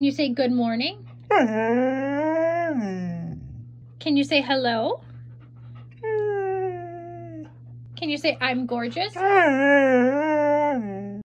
you say good morning? Can you say hello? Can you say I'm gorgeous?